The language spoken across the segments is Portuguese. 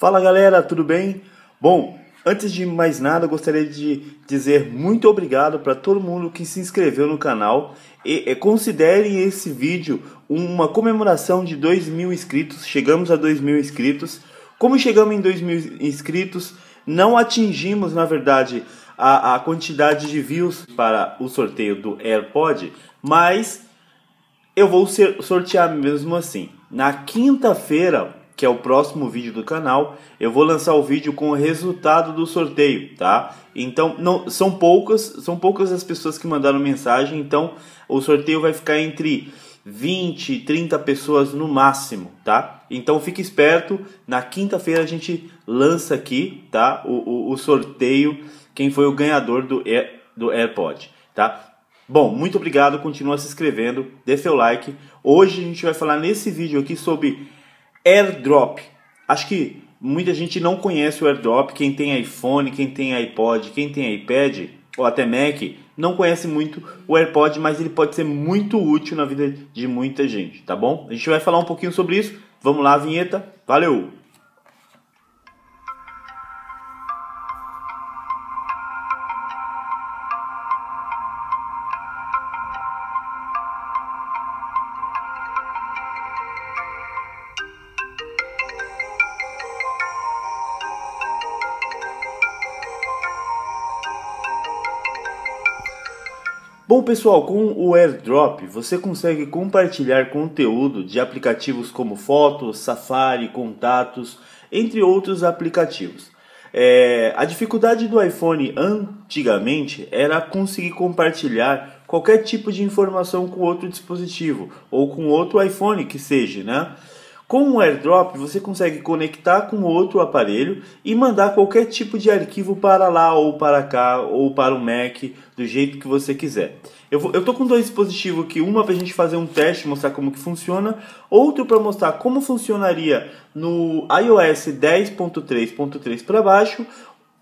Fala galera, tudo bem? Bom, antes de mais nada, gostaria de dizer muito obrigado para todo mundo que se inscreveu no canal e, e considerem esse vídeo uma comemoração de 2 mil inscritos. Chegamos a 2 mil inscritos. Como chegamos em 2 mil inscritos, não atingimos, na verdade, a, a quantidade de views para o sorteio do AirPod, mas eu vou sortear mesmo assim. Na quinta-feira, que é o próximo vídeo do canal, eu vou lançar o vídeo com o resultado do sorteio, tá? Então, não, são poucas, são poucas as pessoas que mandaram mensagem, então o sorteio vai ficar entre 20 e 30 pessoas no máximo, tá? Então fique esperto, na quinta-feira a gente lança aqui, tá? O, o, o, sorteio, quem foi o ganhador do, Air, do AirPod, tá? Bom, muito obrigado, continua se inscrevendo, dê seu like. Hoje a gente vai falar nesse vídeo aqui sobre AirDrop. Acho que muita gente não conhece o AirDrop. Quem tem iPhone, quem tem iPod, quem tem iPad ou até Mac não conhece muito o AirPod, mas ele pode ser muito útil na vida de muita gente, tá bom? A gente vai falar um pouquinho sobre isso. Vamos lá, vinheta. Valeu! Bom, pessoal, com o AirDrop você consegue compartilhar conteúdo de aplicativos como Fotos, Safari, Contatos, entre outros aplicativos. É, a dificuldade do iPhone antigamente era conseguir compartilhar qualquer tipo de informação com outro dispositivo ou com outro iPhone que seja, né? Com o AirDrop, você consegue conectar com outro aparelho e mandar qualquer tipo de arquivo para lá ou para cá ou para o Mac, do jeito que você quiser. Eu, estou tô com dois dispositivos aqui, uma para a gente fazer um teste, mostrar como que funciona, outro para mostrar como funcionaria no iOS 10.3.3 para baixo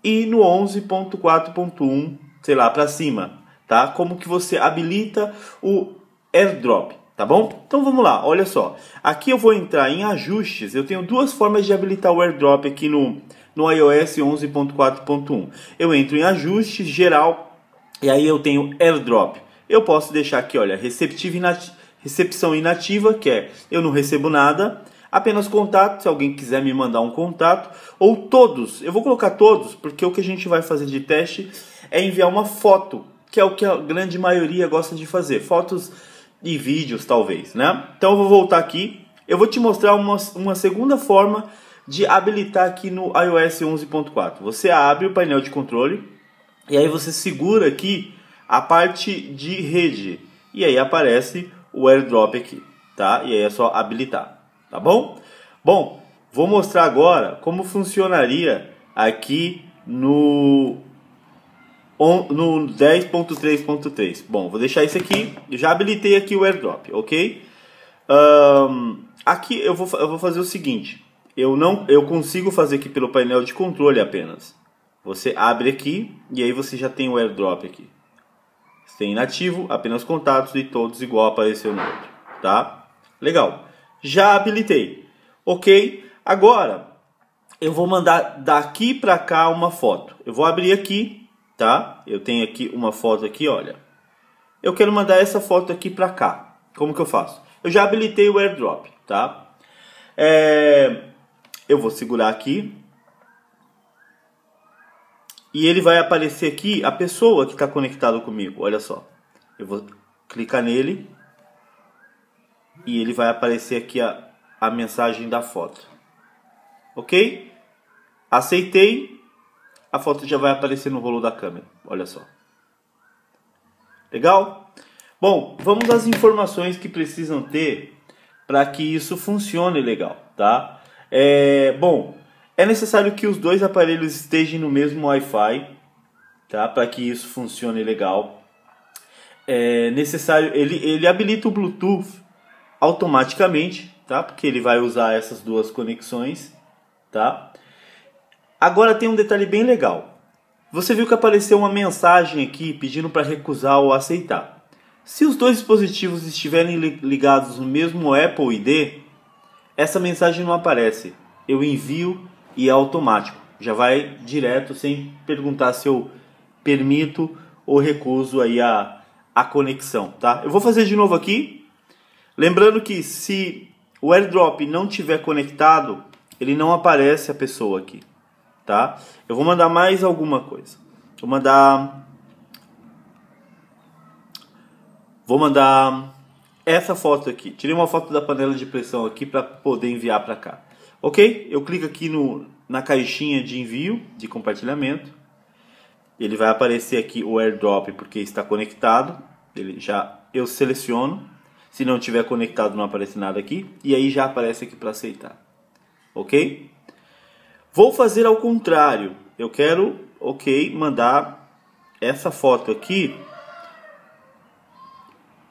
e no 11.4.1, sei lá, para cima, tá? Como que você habilita o AirDrop tá bom? Então vamos lá, olha só. Aqui eu vou entrar em ajustes, eu tenho duas formas de habilitar o AirDrop aqui no, no iOS 11.4.1. Eu entro em ajustes, geral, e aí eu tenho AirDrop. Eu posso deixar aqui, olha, inati recepção inativa, que é eu não recebo nada, apenas contato, se alguém quiser me mandar um contato, ou todos, eu vou colocar todos, porque o que a gente vai fazer de teste é enviar uma foto, que é o que a grande maioria gosta de fazer, fotos e vídeos, talvez, né? Então eu vou voltar aqui. Eu vou te mostrar uma, uma segunda forma de habilitar aqui no iOS 11.4. Você abre o painel de controle e aí você segura aqui a parte de rede e aí aparece o AirDrop aqui, tá? E aí é só habilitar, tá bom? Bom, vou mostrar agora como funcionaria aqui no no 10.3.3. Bom, vou deixar isso aqui. Já habilitei aqui o airdrop, ok? Um, aqui eu vou, eu vou fazer o seguinte. Eu, não, eu consigo fazer aqui pelo painel de controle apenas. Você abre aqui e aí você já tem o airdrop aqui. Sem é inativo, apenas contatos e todos igual apareceu no outro. Tá? Legal. Já habilitei. Ok? Agora, eu vou mandar daqui para cá uma foto. Eu vou abrir aqui tá? Eu tenho aqui uma foto aqui, olha. Eu quero mandar essa foto aqui para cá. Como que eu faço? Eu já habilitei o AirDrop, tá? É... Eu vou segurar aqui. E ele vai aparecer aqui a pessoa que está conectado comigo. Olha só. Eu vou clicar nele. E ele vai aparecer aqui a, a mensagem da foto. Ok? Aceitei a foto já vai aparecer no rolo da câmera. Olha só. Legal? Bom, vamos às informações que precisam ter para que isso funcione legal, tá? É, bom, é necessário que os dois aparelhos estejam no mesmo Wi-Fi, tá? Para que isso funcione legal. É necessário, ele, ele habilita o Bluetooth automaticamente, tá? Porque ele vai usar essas duas conexões, tá? Agora tem um detalhe bem legal. Você viu que apareceu uma mensagem aqui pedindo para recusar ou aceitar. Se os dois dispositivos estiverem ligados no mesmo Apple ID, essa mensagem não aparece. Eu envio e é automático. Já vai direto sem perguntar se eu permito ou recuso aí a, a conexão, tá? Eu vou fazer de novo aqui. Lembrando que se o AirDrop não tiver conectado, ele não aparece a pessoa aqui tá? Eu vou mandar mais alguma coisa. Vou mandar Vou mandar essa foto aqui. Tirei uma foto da panela de pressão aqui para poder enviar para cá. OK? Eu clico aqui no na caixinha de envio, de compartilhamento. Ele vai aparecer aqui o AirDrop porque está conectado. Ele já eu seleciono. Se não tiver conectado, não aparece nada aqui. E aí já aparece aqui para aceitar. OK? Vou fazer ao contrário. Eu quero, ok, mandar essa foto aqui.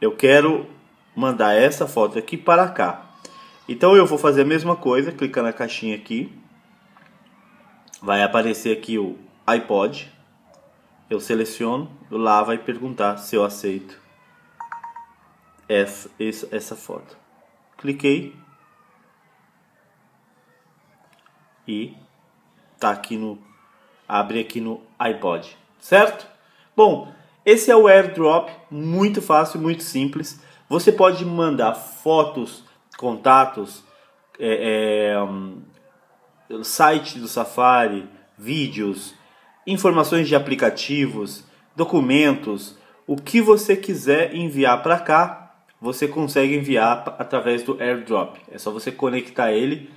Eu quero mandar essa foto aqui para cá. Então eu vou fazer a mesma coisa, clicar na caixinha aqui. Vai aparecer aqui o iPod. Eu seleciono, lá vai perguntar se eu aceito essa, essa, essa foto. Cliquei. E tá aqui no abre aqui no iPod, certo? Bom, esse é o AirDrop, muito fácil, muito simples. Você pode mandar fotos, contatos, é, é, hum, site do Safari, vídeos, informações de aplicativos, documentos, o que você quiser enviar para cá, você consegue enviar através do AirDrop. É só você conectar ele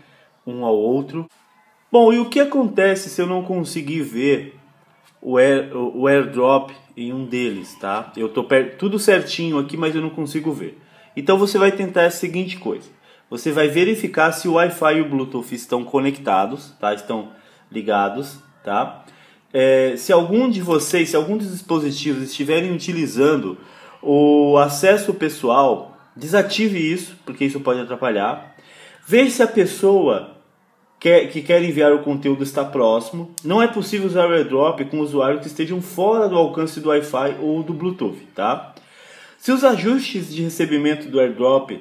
um ao outro Bom, e o que acontece se eu não conseguir ver o, air, o airdrop em um deles, tá? Eu tô tudo certinho aqui, mas eu não consigo ver. Então você vai tentar a seguinte coisa. Você vai verificar se o Wi-Fi e o Bluetooth estão conectados, tá? Estão ligados, tá? É, se algum de vocês, se algum dos dispositivos estiverem utilizando o acesso pessoal, desative isso, porque isso pode atrapalhar. Veja se a pessoa quer, que quer enviar o conteúdo está próximo. Não é possível usar o AirDrop com usuários que estejam fora do alcance do Wi-Fi ou do Bluetooth, tá? Se os ajustes de recebimento do AirDrop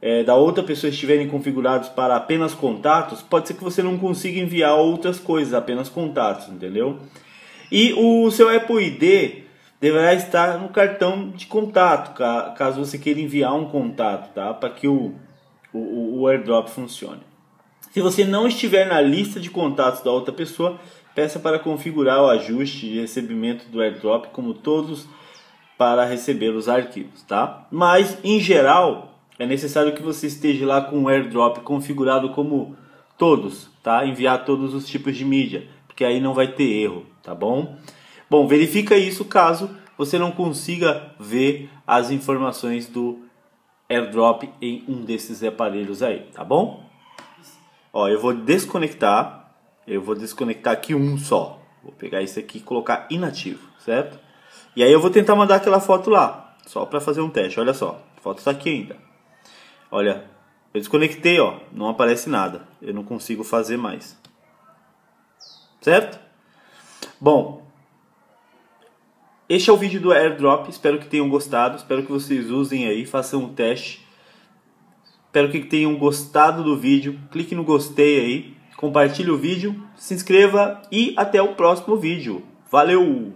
é, da outra pessoa estiverem configurados para apenas contatos, pode ser que você não consiga enviar outras coisas, apenas contatos, entendeu? E o seu Apple ID deverá estar no cartão de contato, caso você queira enviar um contato, tá? Para que o, o, o AirDrop funcione. Se você não estiver na lista de contatos da outra pessoa, peça para configurar o ajuste de recebimento do airdrop como todos para receber os arquivos, tá? Mas em geral, é necessário que você esteja lá com o airdrop configurado como todos, tá? Enviar todos os tipos de mídia, porque aí não vai ter erro, tá bom? Bom, verifica isso caso você não consiga ver as informações do airdrop em um desses aparelhos aí, tá bom? Ó, eu vou desconectar. Eu vou desconectar aqui um só. Vou pegar esse aqui e colocar inativo, certo? E aí eu vou tentar mandar aquela foto lá, só para fazer um teste. Olha só, a foto está aqui ainda. Olha, eu desconectei, ó, não aparece nada. Eu não consigo fazer mais. Certo? Bom, este é o vídeo do AirDrop. Espero que tenham gostado. Espero que vocês usem aí, façam um teste Espero que tenham gostado do vídeo. Clique no gostei aí, compartilhe o vídeo, se inscreva e até o próximo vídeo. Valeu!